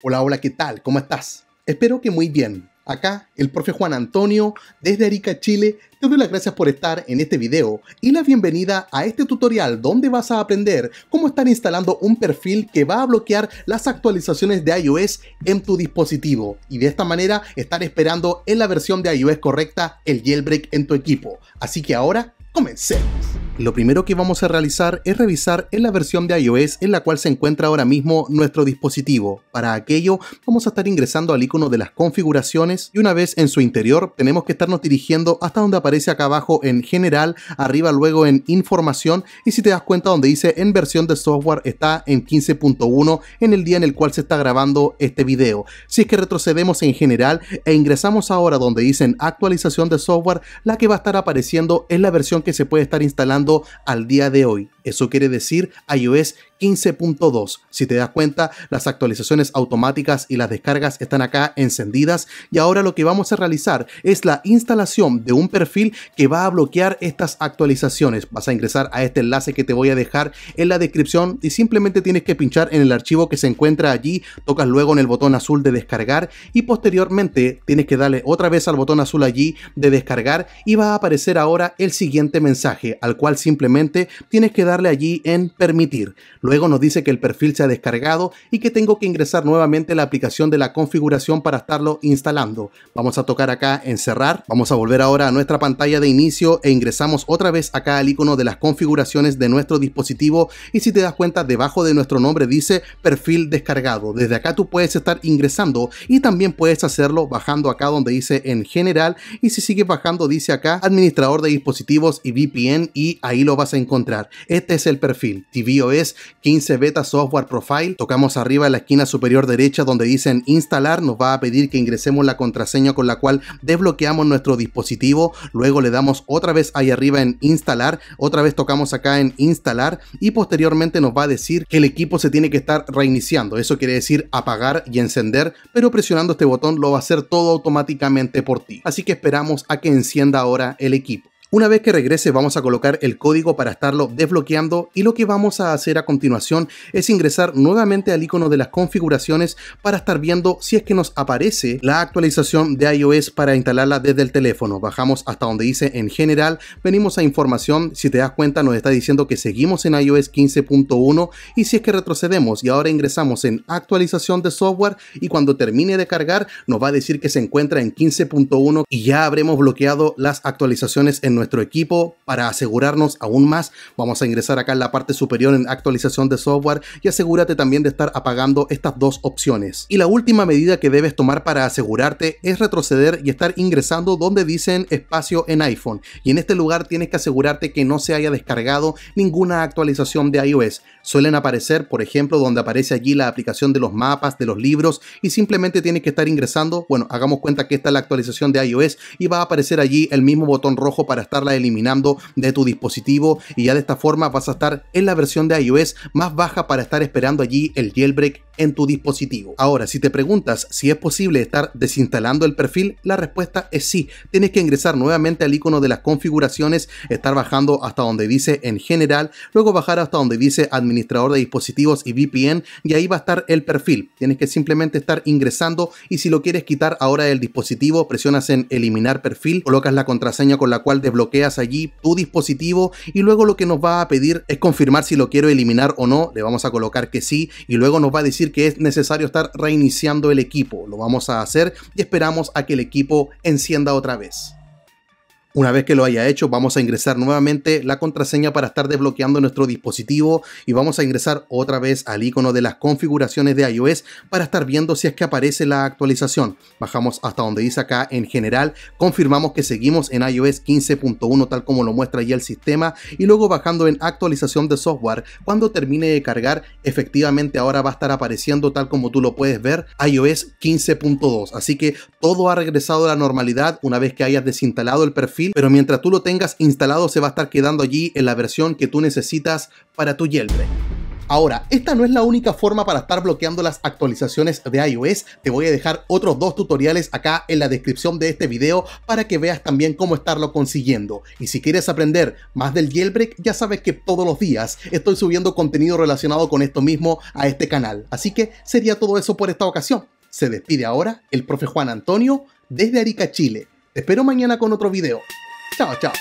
Hola, hola, ¿qué tal? ¿Cómo estás? Espero que muy bien. Acá, el profe Juan Antonio, desde Arica, Chile, te doy las gracias por estar en este video y la bienvenida a este tutorial donde vas a aprender cómo estar instalando un perfil que va a bloquear las actualizaciones de iOS en tu dispositivo y de esta manera estar esperando en la versión de iOS correcta el jailbreak en tu equipo. Así que ahora, comencemos lo primero que vamos a realizar es revisar en la versión de iOS en la cual se encuentra ahora mismo nuestro dispositivo. Para aquello vamos a estar ingresando al icono de las configuraciones y una vez en su interior tenemos que estarnos dirigiendo hasta donde aparece acá abajo en general, arriba luego en información y si te das cuenta donde dice en versión de software está en 15.1 en el día en el cual se está grabando este video. Si es que retrocedemos en general e ingresamos ahora donde dicen actualización de software, la que va a estar apareciendo es la versión que se puede estar instalando al día de hoy. Eso quiere decir iOS 15.2. Si te das cuenta, las actualizaciones automáticas y las descargas están acá encendidas y ahora lo que vamos a realizar es la instalación de un perfil que va a bloquear estas actualizaciones. Vas a ingresar a este enlace que te voy a dejar en la descripción y simplemente tienes que pinchar en el archivo que se encuentra allí, tocas luego en el botón azul de descargar y posteriormente tienes que darle otra vez al botón azul allí de descargar y va a aparecer ahora el siguiente mensaje al cual simplemente tienes que dar allí en permitir. Luego nos dice que el perfil se ha descargado y que tengo que ingresar nuevamente la aplicación de la configuración para estarlo instalando. Vamos a tocar acá en cerrar. Vamos a volver ahora a nuestra pantalla de inicio e ingresamos otra vez acá al icono de las configuraciones de nuestro dispositivo y si te das cuenta debajo de nuestro nombre dice perfil descargado. Desde acá tú puedes estar ingresando y también puedes hacerlo bajando acá donde dice en general y si sigues bajando dice acá administrador de dispositivos y VPN y ahí lo vas a encontrar. Este es el perfil, tvOS 15 Beta Software Profile. Tocamos arriba en la esquina superior derecha donde dicen instalar, nos va a pedir que ingresemos la contraseña con la cual desbloqueamos nuestro dispositivo. Luego le damos otra vez ahí arriba en instalar, otra vez tocamos acá en instalar y posteriormente nos va a decir que el equipo se tiene que estar reiniciando. Eso quiere decir apagar y encender, pero presionando este botón lo va a hacer todo automáticamente por ti. Así que esperamos a que encienda ahora el equipo. Una vez que regrese vamos a colocar el código para estarlo desbloqueando y lo que vamos a hacer a continuación es ingresar nuevamente al icono de las configuraciones para estar viendo si es que nos aparece la actualización de iOS para instalarla desde el teléfono. Bajamos hasta donde dice en general, venimos a información, si te das cuenta nos está diciendo que seguimos en iOS 15.1 y si es que retrocedemos y ahora ingresamos en actualización de software y cuando termine de cargar nos va a decir que se encuentra en 15.1 y ya habremos bloqueado las actualizaciones en nuestro equipo para asegurarnos aún más. Vamos a ingresar acá en la parte superior en actualización de software y asegúrate también de estar apagando estas dos opciones. Y la última medida que debes tomar para asegurarte es retroceder y estar ingresando donde dicen espacio en iPhone. Y en este lugar tienes que asegurarte que no se haya descargado ninguna actualización de iOS. Suelen aparecer, por ejemplo, donde aparece allí la aplicación de los mapas, de los libros y simplemente tienes que estar ingresando. Bueno, hagamos cuenta que esta es la actualización de iOS y va a aparecer allí el mismo botón rojo para estarla eliminando de tu dispositivo y ya de esta forma vas a estar en la versión de iOS más baja para estar esperando allí el jailbreak en tu dispositivo. Ahora, si te preguntas si es posible estar desinstalando el perfil, la respuesta es sí. Tienes que ingresar nuevamente al icono de las configuraciones, estar bajando hasta donde dice en general, luego bajar hasta donde dice administrador de dispositivos y VPN y ahí va a estar el perfil. Tienes que simplemente estar ingresando y si lo quieres quitar ahora del dispositivo, presionas en eliminar perfil, colocas la contraseña con la cual desbloqueas allí tu dispositivo y luego lo que nos va a pedir es confirmar si lo quiero eliminar o no, le vamos a colocar que sí y luego nos va a decir que es necesario estar reiniciando el equipo. Lo vamos a hacer y esperamos a que el equipo encienda otra vez. Una vez que lo haya hecho, vamos a ingresar nuevamente la contraseña para estar desbloqueando nuestro dispositivo y vamos a ingresar otra vez al icono de las configuraciones de iOS para estar viendo si es que aparece la actualización. Bajamos hasta donde dice acá en general, confirmamos que seguimos en iOS 15.1 tal como lo muestra ya el sistema y luego bajando en actualización de software, cuando termine de cargar, efectivamente ahora va a estar apareciendo tal como tú lo puedes ver, iOS 15.2. Así que todo ha regresado a la normalidad una vez que hayas desinstalado el perfil pero mientras tú lo tengas instalado se va a estar quedando allí en la versión que tú necesitas para tu jailbreak. Ahora, esta no es la única forma para estar bloqueando las actualizaciones de iOS, te voy a dejar otros dos tutoriales acá en la descripción de este video para que veas también cómo estarlo consiguiendo. Y si quieres aprender más del jailbreak, ya sabes que todos los días estoy subiendo contenido relacionado con esto mismo a este canal. Así que sería todo eso por esta ocasión. Se despide ahora el profe Juan Antonio desde Arica, Chile. Te espero mañana con otro video. Chao, chao.